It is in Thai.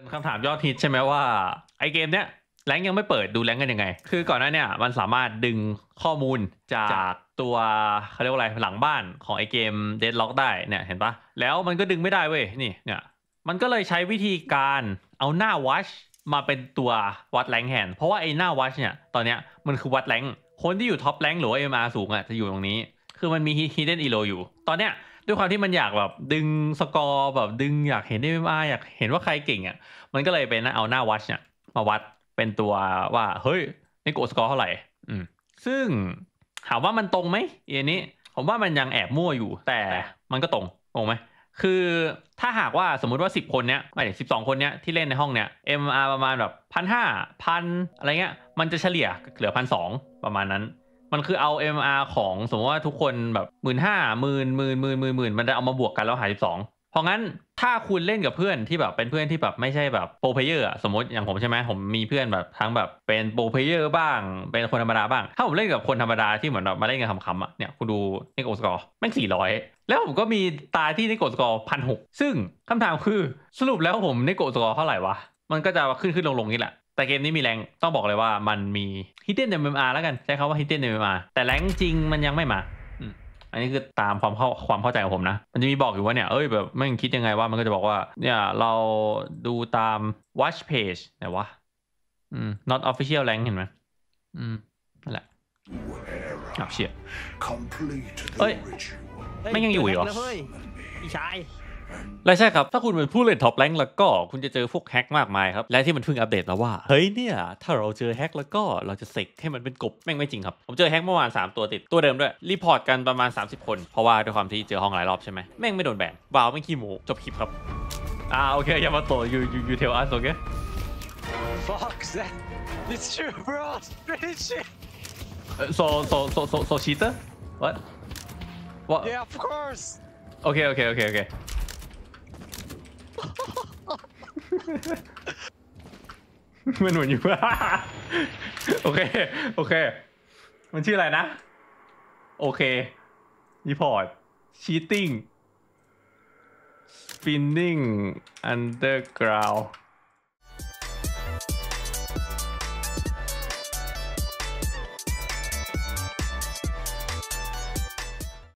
เป็นคำถามยอดฮิตใช่ไหมว่าไอเกมเนี้ยแรงยังไม่เปิดดูแรงกันยังไง คือก่อนหน้าเนี้ยมันสามารถดึงข้อมูลจากตัวเขาเรียกว่าอะไรหลังบ้านของไอเกมเดดล็อกได้เนี่ยเห็นปะ แล้วมันก็ดึงไม่ได้เว้ยนี่เนี่ยมันก็เลยใช้วิธีการเอาหน้าวัชมาเป็นตัววัดแรงแทนเพราะว่าไอหน้าวัชเนี่ยตอนเนี้ยมันคือวัดแรงคนที่อยู่ท็อปแรงหรือเอ็มอาร์สูงอ่ะจะอยู่ตรงนี้ คือมันมีฮีเดนอีโลอยู่ตอนเนี้ยด้วยความที่มันอยากแบบดึงสกอร์แบบดึงอยากเห็นได้มาอยากเห็นว่าใครเก่งอ่ะมันก็เลยเป็นเอาหน้าวัดเนี่ยมาวัดเป็นตัวว่าเฮ้ยนี่โกสกอร์เท่าไหร่อืมซึ่งถามว่ามันตรงไหมอันนี้ ผมว่ามันยังแอบมั่วอยู่ แต่มันก็ตรงตรงไหม คือถ้าหากว่าสมมุติว่า 10 คนเนี้ยไม่สิบสองคนเนี้ยที่เล่นในห้องเนี้ย MR ประมาณแบบพันห้าพันอะไรเงี้ยมันจะเฉลี่ยเหลือพันสองประมาณนั้นมันคือเอา MR ของสมมติว่าทุกคนแบบหมื่นห้าหมื่นหมื่นหมื่นหมื่นหมื่นมันจะเอามาบวกกันแล้วหารสิบสองเพราะงั้นถ้าคุณเล่นกับเพื่อนที่แบบเป็นเพื่อนที่แบบไม่ใช่แบบโปรเพเยอร์สมมติอย่างผมใช่ไหมผมมีเพื่อนแบบทั้งแบบเป็นโปรเพเยอร์บ้าง เป็นคนธรรมดาบ้าง ถ้าผมเล่นกับคนธรรมดาที่เหมือนแบบมาเล่นกันคำๆอ่ะเนี่ยคุณดูนิโกสกอร์แม่งสี่ร้อยแล้วผมก็มีตาที่นิโกสกอร์พันหกซึ่งคำถามคือสรุปแล้วผมนิโกสกอร์เท่าไหร่วะมันก็จะขึ้นขึ้นลงลงนี่แหละแต่เกมนี้มีแรง ต้องบอกเลยว่ามันมี hidden MMR แล้วกันใช้คาว่า hidden MMR แต่แรงจริงมันยังไม่มาอันนี้คือตามความเข้าความเข้าใจของผมนะ มันจะมีบอกอยู่ว่าเนี่ย เอ้ยแบบไม่คิดยังไงว่ามันก็จะบอกว่า เนี่ยเราดูตาม watch page ไหนวะ อืม not official rank เห็นไหมอืม นั่นแหละอับเชียเอ้ยไม่ยังอยู่อีกเหรอพี่ชายและใช่ครับ ถ้าคุณเป็นผู้เล่นท็อปแรงแล้วก็คุณจะเจอพวกแฮกมากมายครับและที่มันเพิ่งอัปเดตมาว่าเฮ้ยเนี่ยถ้าเราเจอแฮกแล้วก็เราจะเซกให้มันเป็นกบแม่งไม่จริงครับผมเจอแฮกเมื่อวาน3ตัวติดตัวเดิมด้วยรีพอร์ตกันประมาณ 30 คน เพราะว่าด้วยความที่เจอห้องหลายรอบใช่ไหมแม่งไม่โดนแบนบ่าวไม่ขี้หมูจบคลิปครับอ่าโอเคยามาโตยูยูยูเทลอาร์โอเค Fuck that it's true bro i t i shit so so so so so cheater what what yeah of course okay okay okay okay มันเหมือนอยู่โอเค โอเค มันชื่ออะไรนะ โอเครีพอร์ตชีตติ้งนนิ่งอันเดอร์กราวด์